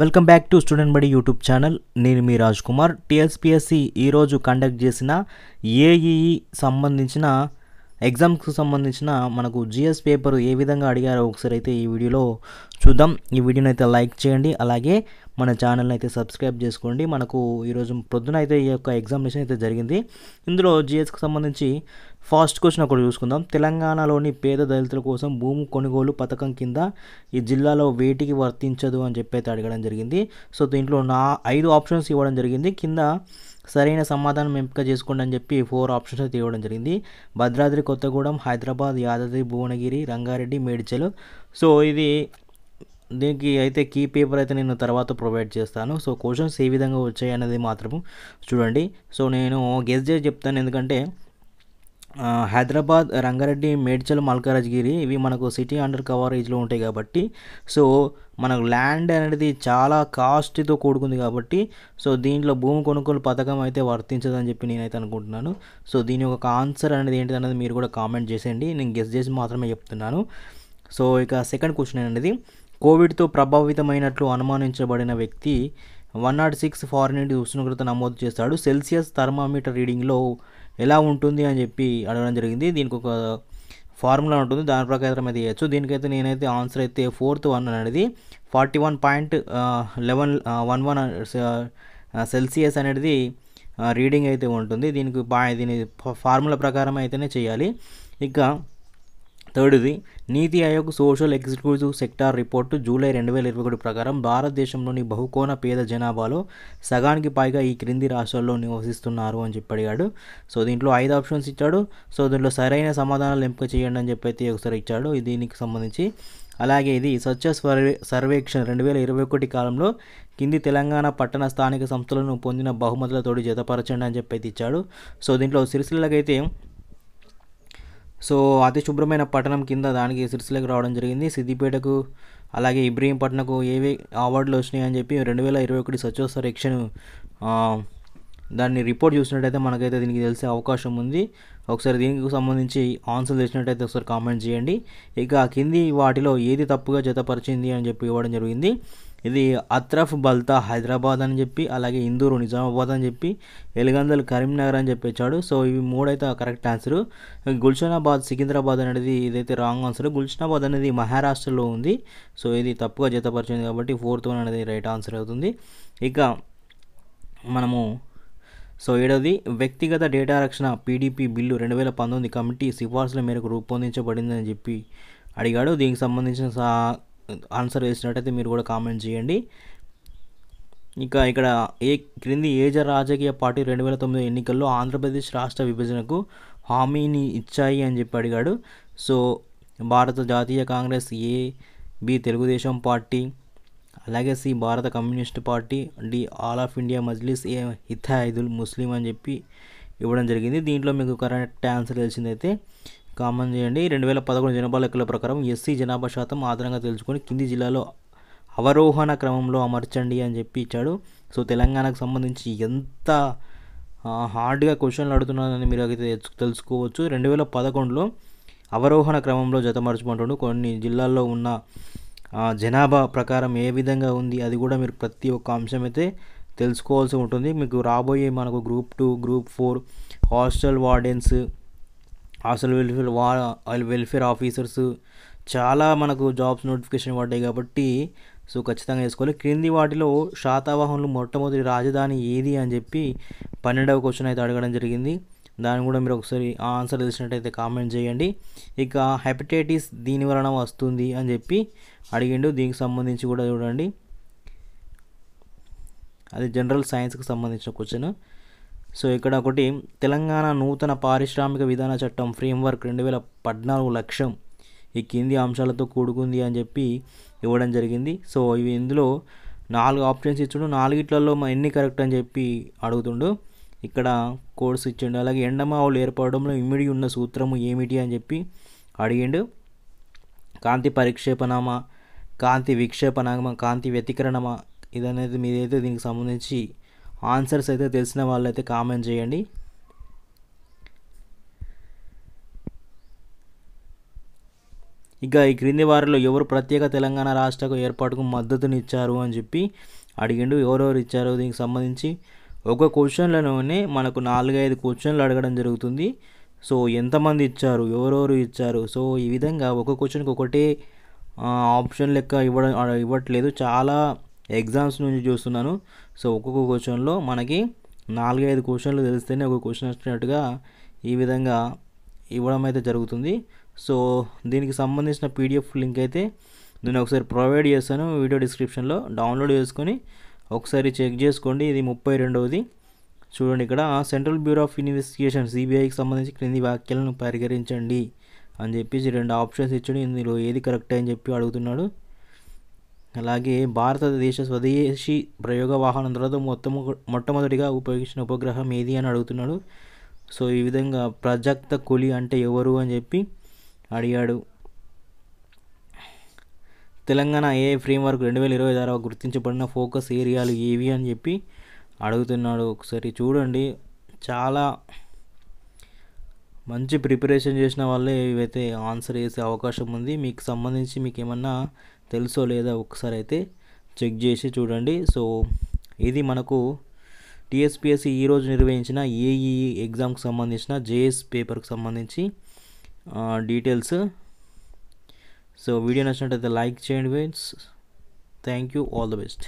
welcome back to student బడి YouTube channel నేను మీ రాజ్ కుమార్ టీఎస్పిఎస్సి ఈరోజు కండక్ట్ చేసిన ఏఈఈ e e సంబంధించిన ఎగ్జామ్కి సంబంధించిన మనకు జిఎస్ పేపర్ ఏ విధంగా అడిగారో ఒకసారి అయితే ఈ వీడియోలో చూద్దాం ఈ వీడియోని అయితే లైక్ చేయండి అలాగే మన ఛానల్ని అయితే సబ్స్క్రైబ్ చేసుకోండి మనకు ఈరోజు ప్రొద్దున అయితే ఈ యొక్క ఎగ్జామినేషన్ అయితే జరిగింది ఇందులో జిఎస్కి సంబంధించి ఫాస్ట్ క్వశ్చన్ ఒకటి చూసుకుందాం తెలంగాణలోని పేద దళితుల కోసం భూమి కొనుగోలు పథకం కింద ఈ జిల్లాలో వేటికి వర్తించదు అని చెప్పి అయితే అడగడం జరిగింది సో దీంట్లో నా ఐదు ఆప్షన్స్ ఇవ్వడం జరిగింది కింద సరైన సమాధానం ఎంపిక చేసుకోండి అని చెప్పి ఫోర్ ఆప్షన్స్ అయితే ఇవ్వడం జరిగింది భద్రాద్రి కొత్తగూడెం హైదరాబాద్ యాదాద్రి భువనగిరి రంగారెడ్డి మేడ్చల్ సో ఇది దీనికి అయితే కీ పేపర్ అయితే నేను తర్వాత ప్రొవైడ్ చేస్తాను సో క్వశ్చన్స్ ఏ విధంగా వచ్చాయి అనేది మాత్రము చూడండి సో నేను గెస్ చేసి చెప్తాను ఎందుకంటే హైదరాబాద్ రంగారెడ్డి మేడ్చల్ మల్కారాజ్గిరి ఇవి మనకు సిటీ అండర్ కవరేజ్లో ఉంటాయి కాబట్టి సో మనకు ల్యాండ్ అనేది చాలా కాస్ట్తో కూడుకుంది కాబట్టి సో దీంట్లో భూమి కొనుగోలు పథకం అయితే వర్తించదని చెప్పి నేనైతే అనుకుంటున్నాను సో దీని యొక్క ఆన్సర్ అనేది ఏంటిది అనేది మీరు కూడా కామెంట్ చేసేయండి నేను గెస్ చేసి మాత్రమే చెప్తున్నాను సో ఇక సెకండ్ క్వశ్చన్ అనేది కోవిడ్తో ప్రభావితమైనట్లు అనుమానించబడిన వ్యక్తి వన్ నాట్ సిక్స్ ఫారెన్ ఉష్ణోగ్రత నమోదు చేస్తాడు సెల్సియస్ థర్మామీటర్ రీడింగ్లో ఎలా ఉంటుంది అని చెప్పి అడగడం జరిగింది దీనికి ఒక ఫార్ములా ఉంటుంది దాని ప్రకారం అయితే చేయొచ్చు దీనికైతే నేనైతే ఆన్సర్ అయితే ఫోర్త్ వన్ అనేది forty one point eleven one one Celsius అనేది రీడింగ్ అయితే ఉంటుంది దీనికి దీని ఫార్ములా ప్రకారం అయితేనే చేయాలి ఇక థర్డ్ది NITI Aayog social executive sector report July రెండు వేల ఇరవై ఒకటి ప్రకారం భారతదేశంలోని బహుకోణ పేద జనాభాలో సగానికి పైగా ఈ క్రింది రాష్ట్రాల్లో నివసిస్తున్నారు అని చెప్పి అడిగాడు సో దీంట్లో ఐదు ఆప్షన్స్ ఇచ్చాడు సో దీంట్లో సరైన సమాధానాలు ఎంపిక చేయండి అని చెప్పి అయితే ఒకసారి ఇచ్చాడు దీనికి సంబంధించి అలాగే ఇది స్వచ్ఛ సర్వే సర్వేక్షణ రెండు వేల ఇరవై ఒకటి కాలంలో కింది తెలంగాణ పట్టణ స్థానిక సంస్థలను పొందిన బహుమతులతోటి జతపరచండి అని చెప్పి అయితే ఇచ్చాడు సో దీంట్లో సిరిసిల్లకైతే సో అతి శుభ్రమైన పట్టణం కింద దానికి సిరిసిలకు రావడం జరిగింది సిద్దిపేటకు అలాగే ఇబ్రహీంపట్నకు ఏవి అవార్డులు వచ్చినాయి అని చెప్పి రెండు వేల ఇరవై ఒకటి సచోత్సవ ఎక్షన్ దాన్ని రిపోర్ట్ చూసినట్టయితే మనకైతే దీనికి తెలిసే అవకాశం ఉంది ఒకసారి దీనికి సంబంధించి ఆన్సర్ చేసినట్టయితే ఒకసారి కామెంట్ చేయండి ఇక కింది వాటిలో ఏది తప్పుగా జతపరిచింది అని చెప్పి ఇవ్వడం జరిగింది ఇది అత్రఫ్ బల్తా హైదరాబాద్ అని చెప్పి అలాగే ఇందూరు నిజామాబాద్ అని చెప్పి ఎలిగందల్ కరీంనగర్ అని చెప్పేచ్చాడు సో ఇవి మూడైతే కరెక్ట్ ఆన్సరు గుల్షనాబాద్ సికింద్రాబాద్ అనేది ఇదైతే రాంగ్ ఆన్సర్ గుల్షనాబాద్ అనేది మహారాష్ట్రలో ఉంది సో ఇది తప్పుగా జతపరిచింది కాబట్టి ఫోర్త్ వన్ అనేది రైట్ ఆన్సర్ అవుతుంది ఇక మనము సో ఏడవది వ్యక్తిగత డేటా రక్షణ పీడీపీ బిల్లు రెండు వేల పంతొమ్మిది కమిటీ సిఫార్సుల మేరకు రూపొందించబడిందని చెప్పి అడిగాడు దీనికి సంబంధించిన సా ఆన్సర్ వేసినట్టయితే మీరు కూడా కామెంట్ చేయండి ఇంకా ఇక్కడ ఏ క్రింది ఏజ రాజకీయ పార్టీ రెండు వేల తొమ్మిది ఎన్నికల్లో ఆంధ్రప్రదేశ్ రాష్ట్ర విభజనకు హామీని ఇచ్చాయి అని చెప్పి అడిగాడు సో భారత జాతీయ Congress A B Telugu Desam party అలాగే సి భారత communist party D all of India Majlis ఏ హితాయిదుల్ ముస్లిం అని చెప్పి ఇవ్వడం జరిగింది దీంట్లో మీకు కరెక్ట్ ఆన్సర్ తెలిసిందైతే కామన్ చేయండి రెండు వేల పదకొండు జనాభా లెక్కల ప్రకారం ఎస్సీ జనాభా శాతం ఆధారంగా తెలుసుకొని కింది జిల్లాలో అవరోహణ క్రమంలో అమర్చండి అని చెప్పి ఇచ్చాడు సో తెలంగాణకు సంబంధించి ఎంత హార్డ్గా క్వశ్చన్లు అడుగుతున్నారని మీరు అయితే తెలుసుకోవచ్చు రెండు వేల పదకొండులో అవరోహణ క్రమంలో జతమరుచుకుంటాడు కొన్ని జిల్లాల్లో ఉన్న జనాభా ప్రకారం ఏ విధంగా ఉంది అది కూడా మీరు ప్రతి ఒక్క అంశం అయితే తెలుసుకోవాల్సి ఉంటుంది మీకు రాబోయే మనకు group two group four hostel wardens hostel welfare వా వెల్ఫేర్ ఆఫీసర్స్ చాలా మనకు జాబ్స్ నోటిఫికేషన్ పడ్డాయి కాబట్టి సో ఖచ్చితంగా వేసుకోవాలి క్రింది వాటిలో శాతావాహంలో మొట్టమొదటి రాజధాని ఏది అని చెప్పి పన్నెండవ క్వశ్చన్ అయితే అడగడం జరిగింది దాన్ని కూడా మీరు ఒకసారి ఆన్సర్ తెలిసినట్టయితే కామెంట్ చేయండి ఇక హెపటైటిస్ దీని వలన వస్తుంది అని చెప్పి అడిగిండు దీనికి సంబంధించి కూడా చూడండి అది జనరల్ సైన్స్కి సంబంధించిన క్వశ్చన్ సో ఇక్కడ ఒకటి తెలంగాణ నూతన పారిశ్రామిక విధాన చట్టం ఫ్రేమ్వర్క్ రెండు వేల పద్నాలుగు లక్ష్యం ఈ కింది అంశాలతో కూడుకుంది అని చెప్పి ఇవ్వడం జరిగింది సో ఇవి ఇందులో నాలుగు ఆప్షన్స్ ఇచ్చిండు నాలుగిట్లలో మా ఎన్ని కరెక్ట్ అని చెప్పి అడుగుతుండు ఇక్కడ కోర్స్ ఇచ్చిండు అలాగే ఎండమావులు ఏర్పడడంలో ఇమిడి ఉన్న సూత్రము ఏమిటి అని చెప్పి అడిగిండు కాంతి పరిక్షేపణమా కాంతి విక్షేపణమా కాంతి వ్యతికరణమా ఇదనేది మీదైతే దీనికి సంబంధించి ఆన్సర్స్ అయితే తెలిసిన వాళ్ళైతే కామెంట్ చేయండి ఇక ఈ క్రింది వారిలో ఎవరు ప్రత్యేక తెలంగాణ రాష్ట్రకు ఏర్పాటుకు మద్దతునిచ్చారు అని చెప్పి అడిగిండు ఎవరెవరు ఇచ్చారు దీనికి సంబంధించి ఒక క్వశ్చన్లలోనే మనకు నాలుగైదు క్వశ్చన్లు అడగడం జరుగుతుంది సో ఎంతమంది ఇచ్చారు ఎవరెవరు ఇచ్చారు సో ఈ విధంగా ఒక క్వశ్చన్కి ఒకటే ఆప్షన్ లెక్క ఇవ్వడం ఇవ్వట్లేదు చాలా ఎగ్జామ్స్ నుంచి చూస్తున్నాను సో ఒక్కొక్క క్వశ్చన్లో మనకి నాలుగైదు క్వశ్చన్లు తెలిస్తేనే ఒక క్వశ్చన్ వచ్చినట్టుగా ఈ విధంగా ఇవ్వడం అయితే జరుగుతుంది సో దీనికి సంబంధించిన పీడిఎఫ్ లింక్ అయితే నేను ఒకసారి ప్రొవైడ్ చేస్తాను వీడియో డిస్క్రిప్షన్లో డౌన్లోడ్ చేసుకొని ఒకసారి చెక్ చేసుకోండి ఇది ముప్పై రెండవది చూడండి ఇక్కడ సెంట్రల్ బ్యూరో ఆఫ్ ఇన్వెస్టిగేషన్ సిబిఐకి సంబంధించి క్రింది వ్యాఖ్యలను పరిగణించండి అని చెప్పేసి రెండు ఆప్షన్స్ ఇచ్చాడు ఇందులో ఏది కరెక్ట్ అని చెప్పి అడుగుతున్నాడు అలాగే భారతదేశ స్వదేశీ ప్రయోగ వాహనం తర్వాత మొత్తము మొట్టమొదటిగా ఉపయోగించిన ఉపగ్రహం ఏది అని అడుగుతున్నాడు సో ఈ విధంగా ప్రజక్త కులి అంటే ఎవరు అని చెప్పి అడిగాడు తెలంగాణ ఏ ఫ్రేమ్వర్క్ రెండు వేల ఇరవై ద్వారా గుర్తించబడిన ఫోకస్ ఏరియాలు ఏవి అని చెప్పి అడుగుతున్నాడు ఒకసారి చూడండి చాలా మంచి ప్రిపరేషన్ చేసిన వాళ్ళే ఇవైతే ఆన్సర్ చేసే అవకాశం ఉంది మీకు సంబంధించి మీకు ఏమన్నా తెలుసో లేదా ఒకసారి అయితే చెక్ చేసి చూడండి సో ఇది మనకు టీఎస్పిఎస్సి ఈరోజు నిర్వహించిన ఏఈ ఎగ్జామ్కి సంబంధించిన జేఎస్ పేపర్కి సంబంధించి డీటెయిల్స్ సో వీడియో నచ్చినట్టయితే లైక్ చేయండి friends thank you all the best